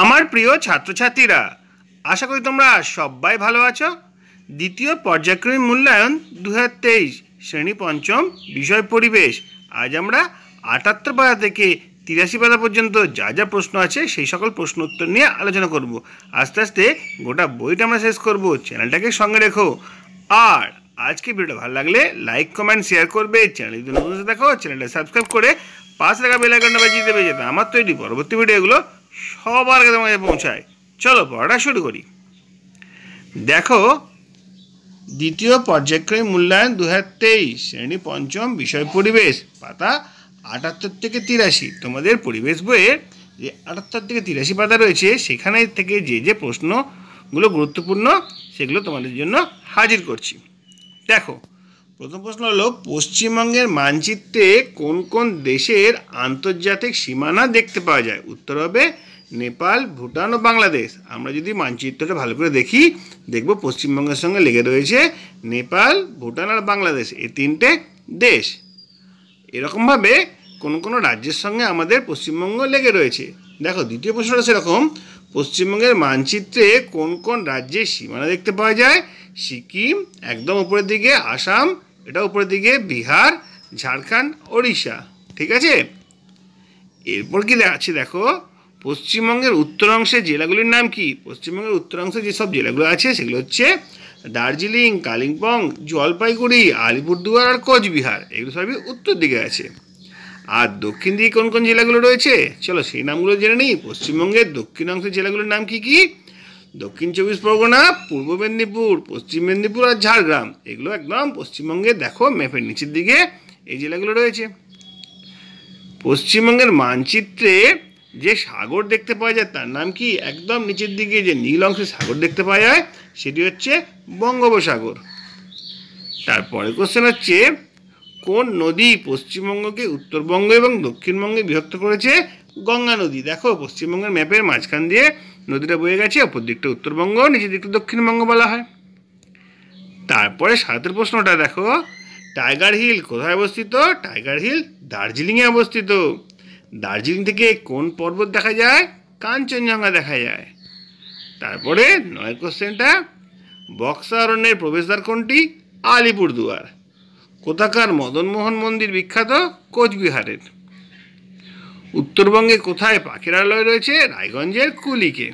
আমার প্রিয় ছাত্রছাত্রীরা আশা করি তোমরা সবাই ভালো আছো দ্বিতীয় পর্যায়ক্রমিক মূল্যায়ন দু শ্রেণী পঞ্চম বিষয় পরিবেশ আজ আমরা আটাত্তর পাতা থেকে তিরাশি পাতা পর্যন্ত যা যা প্রশ্ন আছে সেই সকল প্রশ্ন উত্তর নিয়ে আলোচনা করব আস্তে আস্তে গোটা বইটা আমরা শেষ করব চ্যানেলটাকে সঙ্গে রেখো আর আজকে ভিডিওটা ভালো লাগলে লাইক কমেন্ট শেয়ার করবে চ্যানেল যদি নতুন দেখো চ্যানেলটা সাবস্ক্রাইব করে পাশে থাকা বেলাইকনটা বাজিয়ে দেবে যেতে আমার তৈরি পরবর্তী ভিডিওগুলো সবার আগে তোমাকে পৌঁছায় চলো পড়াটা শুরু করি দেখো দ্বিতীয় পর্যায়ক্রমে মূল্যায়ন দু হাজার তেইশ শ্রেণী পঞ্চম বিষয় পরিবেশ পাতা আটাত্তর থেকে তিরাশি তোমাদের পরিবেশ বইয়ের যে আটাত্তর থেকে তিরাশি পাতা রয়েছে সেখানে থেকে যে যে প্রশ্নগুলো গুরুত্বপূর্ণ সেগুলো তোমাদের জন্য হাজির করছি দেখো প্রথম প্রশ্ন হলো পশ্চিমবঙ্গের মানচিত্রে কোন কোন দেশের আন্তর্জাতিক সীমানা দেখতে পাওয়া যায় উত্তর হবে নেপাল ভুটান ও বাংলাদেশ আমরা যদি মানচিত্রটা ভালো করে দেখি দেখব পশ্চিমবঙ্গের সঙ্গে লেগে রয়েছে নেপাল ভুটান আর বাংলাদেশ এই তিনটে দেশ এরকমভাবে কোন কোনো রাজ্যের সঙ্গে আমাদের পশ্চিমবঙ্গ লেগে রয়েছে দেখো দ্বিতীয় প্রশ্নটা সেরকম পশ্চিমবঙ্গের মানচিত্রে কোন কোন রাজ্যের সীমানা দেখতে পাওয়া যায় সিকিম একদম উপরের দিকে আসাম এটা উপরের দিকে বিহার ঝাড়খণ্ড ওড়িশা ঠিক আছে এরপর কি আছে দেখো পশ্চিমবঙ্গের উত্তরাংশে জেলাগুলির নাম কি পশ্চিমবঙ্গের উত্তরাংশে যেসব জেলাগুলো আছে সেগুলো হচ্ছে দার্জিলিং কালিম্পং জলপাইগুড়ি আলিপুরদুয়ার আর কোচবিহার এগুলো সবই উত্তর দিকে আছে আর দক্ষিণ দিকে কোন কোন জেলাগুলো রয়েছে চলো সেই নামগুলো জেনে নিই পশ্চিমবঙ্গের দক্ষিণাংশের জেলাগুলোর নাম কি কী দক্ষিণ চব্বিশ পরগনা পূর্ব মেদিনীপুর পশ্চিম মেদিনীপুর আর ঝাড়গ্রাম এগুলো একদম পশ্চিমবঙ্গে দেখো ম্যাপের নিচের দিকে এই জেলাগুলো রয়েছে পশ্চিমবঙ্গের মানচিত্রে যে সাগর দেখতে পাওয়া যায় তার নাম কি একদম নিচের দিকে যে নীল অংশে সাগর দেখতে পাওয়া যায় সেটি হচ্ছে বঙ্গোপসাগর তারপরে কোশ্চেন হচ্ছে কোন নদী পশ্চিমবঙ্গকে উত্তরবঙ্গ এবং দক্ষিণবঙ্গে বিভক্ত করেছে গঙ্গা নদী দেখো পশ্চিমবঙ্গের ম্যাপের মাঝখান দিয়ে নদীটা বয়ে গেছে অপর দিকটা উত্তরবঙ্গ নিচের দিকটা দক্ষিণবঙ্গ বলা হয় তারপরে সাতের প্রশ্নটা দেখো টাইগার হিল কোথায় অবস্থিত টাইগার হিল দার্জিলিংয়ে অবস্থিত দার্জিলিং থেকে কোন পর্বত দেখা যায় কাঞ্চনজঙ্ঘা দেখা যায় তারপরে নয় কোশ্চেনটা বক্সারণ্যের প্রবেশদ্বার কোনটি আলিপুরদুয়ার কোথাকার মদনমোহন মন্দির বিখ্যাত কোচবিহারের উত্তরবঙ্গে কোথায় পাখিরালয় রয়েছে রায়গঞ্জের কুলিকে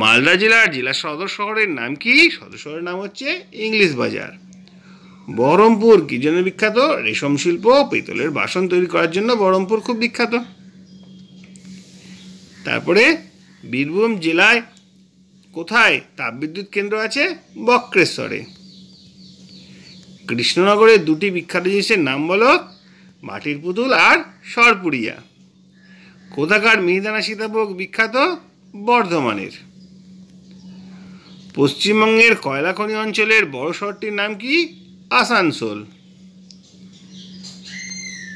মালদা জেলার জেলা সদর শহরের নাম কি সদর শহরের নাম হচ্ছে ইংলিশ বাজার বহরমপুর কি জন্য বিখ্যাত রেশম শিল্প পিতলের বাসন তৈরি করার জন্য বহরমপুর খুব বিখ্যাত তারপরে বীরভূম জেলায় কোথায় তাপবিদ্যুৎ কেন্দ্র আছে বক্রেশ্বরে কৃষ্ণনগরের দুটি বিখ্যাত জিনিসের নাম বলো মাটির পুতুল আর সরপুরিয়া কোথাকার মিহিদানা সীতাভোগ বিখ্যাত বর্ধমানের পশ্চিমবঙ্গের কয়লাখনি অঞ্চলের বড় শহরটির নাম কি আসানসোল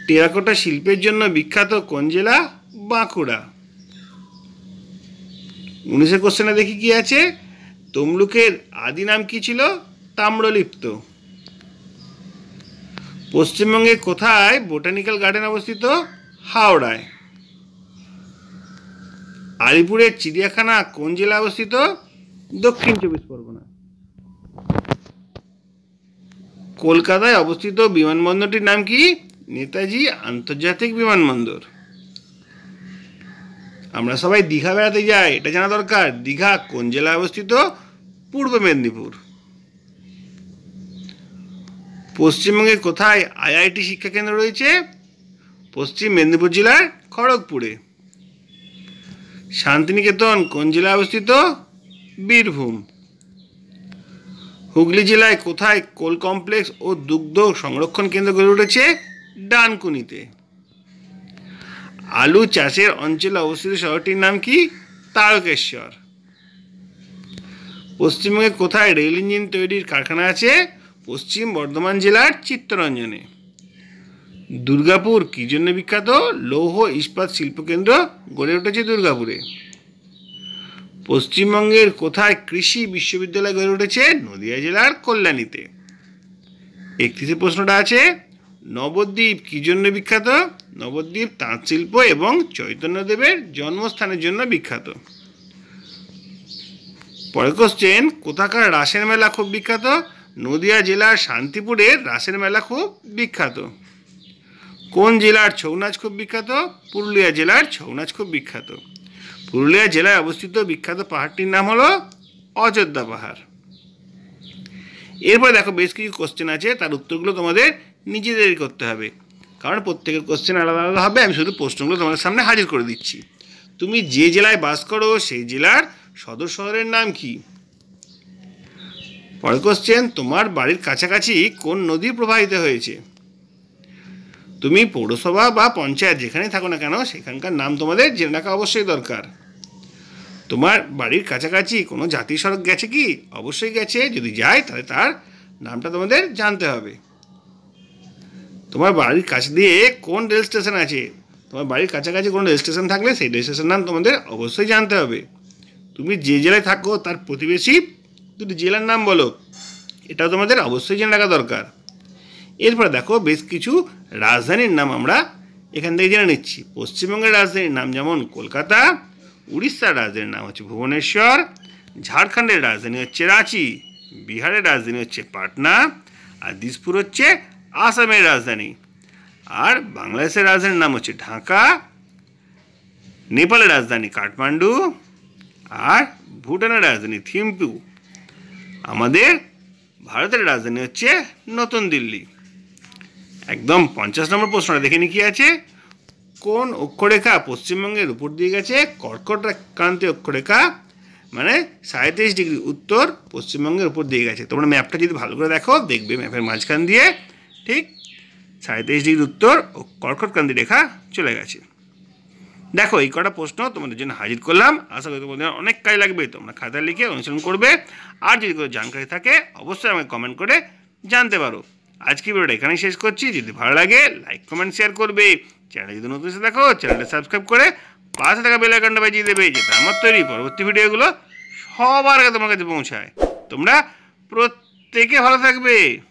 টেরাকোটা শিল্পের জন্য বিখ্যাত কোন জেলা বাঁকুড়া উনিশের কোশ্চেনে দেখি কি আছে তমলুকের আদি নাম কি ছিল তাম্রলিপ্ত পশ্চিমবঙ্গে কোথায় বোটানিক্যাল গার্ডেন অবস্থিত হাওড়ায় আলিপুরের চিড়িয়াখানা কোন জেলায় অবস্থিত দক্ষিণ চব্বিশ পরগনা কলকাতায় অবস্থিত বিমানবন্দরটির নাম কি নেতাজি আন্তর্জাতিক বিমানবন্দর আমরা সবাই দীঘা বেড়াতে যাই এটা জানা দরকার দীঘা কোন জেলায় অবস্থিত পূর্ব মেদিনীপুর পশ্চিমবঙ্গে কোথায় আইআইটি শিক্ষাকেন্দ্র রয়েছে পশ্চিম মেদিনীপুর জেলার খড়গপুরে শান্তিনিকেতন কোন জেলায় অবস্থিত বীরভূম হুগলি জেলায় কোথায় কোল কমপ্লেক্স ও দুগ্ধ সংরক্ষণ কেন্দ্র গড়ে উঠেছে ডানকুনিতে আলু চাষের অঞ্চলে অবস্থিত শহরটির নাম কি তারকেশ্বর পশ্চিমবঙ্গে কোথায় রেল ইঞ্জিন তৈরির কারখানা আছে পশ্চিম বর্ধমান জেলার চিত্তরঞ্জনে দুর্গাপুর কী জন্য বিখ্যাত লৌহ ইস্পাত শিল্পকেন্দ্র গড়ে উঠেছে দুর্গাপুরে পশ্চিমবঙ্গের কোথায় কৃষি বিশ্ববিদ্যালয় গড়ে উঠেছে নদিয়া জেলার কল্যাণীতে একত্রিশে প্রশ্নটা আছে নবদ্বীপ কী জন্য বিখ্যাত নবদ্বীপ তাঁত শিল্প এবং চৈতন্যদেবের জন্মস্থানের জন্য বিখ্যাত পরে কোশ্চেন কোথাকার রাসের মেলা খুব বিখ্যাত নদিয়া জেলার শান্তিপুরের রাসের মেলা খুব বিখ্যাত কোন জেলার ছৌ নাচ খুব বিখ্যাত পুরুলিয়া জেলার ছৌ নাচ খুব বিখ্যাত পুরুলিয়া জেলায় অবস্থিত বিখ্যাত পাহাড়টির নাম হলো অযোধ্যা পাহাড় এরপর দেখো বেশ কিছু কোশ্চেন আছে তার উত্তরগুলো তোমাদের নিজেদেরই করতে হবে কারণ প্রত্যেকের কোশ্চেন আলাদা আলাদা হবে আমি শুধু প্রশ্নগুলো তোমাদের সামনে হাজির করে দিচ্ছি তুমি যে জেলায় বাস করো সেই জেলার সদর শহরের নাম কি পরের কোশ্চেন তোমার বাড়ির কাছাকাছি কোন নদী প্রবাহিত হয়েছে তুমি পৌরসভা বা পঞ্চায়েত যেখানেই থাকো না কেন সেখানকার নাম তোমাদের জেনে রাখা অবশ্যই দরকার তোমার বাড়ির কাছাকাছি কোনো জাতীয় সড়ক গেছে কি অবশ্যই গেছে যদি যায় তাহলে তার নামটা তোমাদের জানতে হবে তোমার বাড়ির কাছ দিয়ে কোন রেল স্টেশন আছে তোমার বাড়ির কাছাকাছি কোনো রেল স্টেশন থাকলে সেই রেল স্টেশন নাম তোমাদের অবশ্যই জানতে হবে তুমি যে জেলায় থাকো তার প্রতিবেশী দুটি জেলার নাম বলো এটাও তোমাদের অবশ্যই জেনে রাখা দরকার এরপরে দেখো বেশ কিছু রাজধানীর নাম আমরা এখান থেকে জেনে নিচ্ছি পশ্চিমবঙ্গের রাজধানীর নাম যেমন কলকাতা উড়িষ্যার রাজধানীর নাম হচ্ছে ভুবনেশ্বর ঝাড়খণ্ডের রাজধানী হচ্ছে রাঁচি বিহারের রাজধানী হচ্ছে পাটনা আর দিসপুর হচ্ছে আসামের রাজধানী আর বাংলাদেশের রাজধানীর নাম হচ্ছে ঢাকা নেপালের রাজধানী কাঠমান্ডু আর ভুটানের রাজধানী থিম্পু আমাদের ভারতের রাজধানী হচ্ছে নতুন দিল্লি একদম পঞ্চাশ নম্বর প্রশ্নটা দেখে নি কি আছে কোন অক্ষরেখা পশ্চিমবঙ্গের উপর দিয়ে গেছে কর্কট ক্রান্তি অক্ষরেখা মানে সাঁত্রিশ ডিগ্রি উত্তর পশ্চিমবঙ্গের উপর দিয়ে গেছে তোমরা ম্যাপটা যদি ভালো করে দেখো দেখবে ম্যাপের মাঝখান দিয়ে ঠিক সাঁত্রিশ ডিগ্রি উত্তর ও কর্কটক্রান্তি রেখা চলে গেছে দেখো এই কটা প্রশ্ন তোমাদের জন্য হাজির করলাম আশা করি তোমাদের অনেক কাজ লাগবে তোমরা খাতা লিখে অনুশীলন করবে আর যদি কোনো জানকারি থাকে অবশ্যই আমাকে কমেন্ট করে জানতে পারো আজকে ভিডিওটা এখানেই শেষ করছি যদি ভালো লাগে লাইক কমেন্ট শেয়ার করবে চ্যানেল যদি নতুন এসে দেখো চ্যানেলটা সাবস্ক্রাইব করে পাশে থাকা বেল আইকনটা বাজিয়ে দেবে যেটা আমার তৈরি পরবর্তী ভিডিওগুলো সবার আগে তোমার কাছে পৌঁছায় তোমরা প্রত্যেকে ভালো থাকবে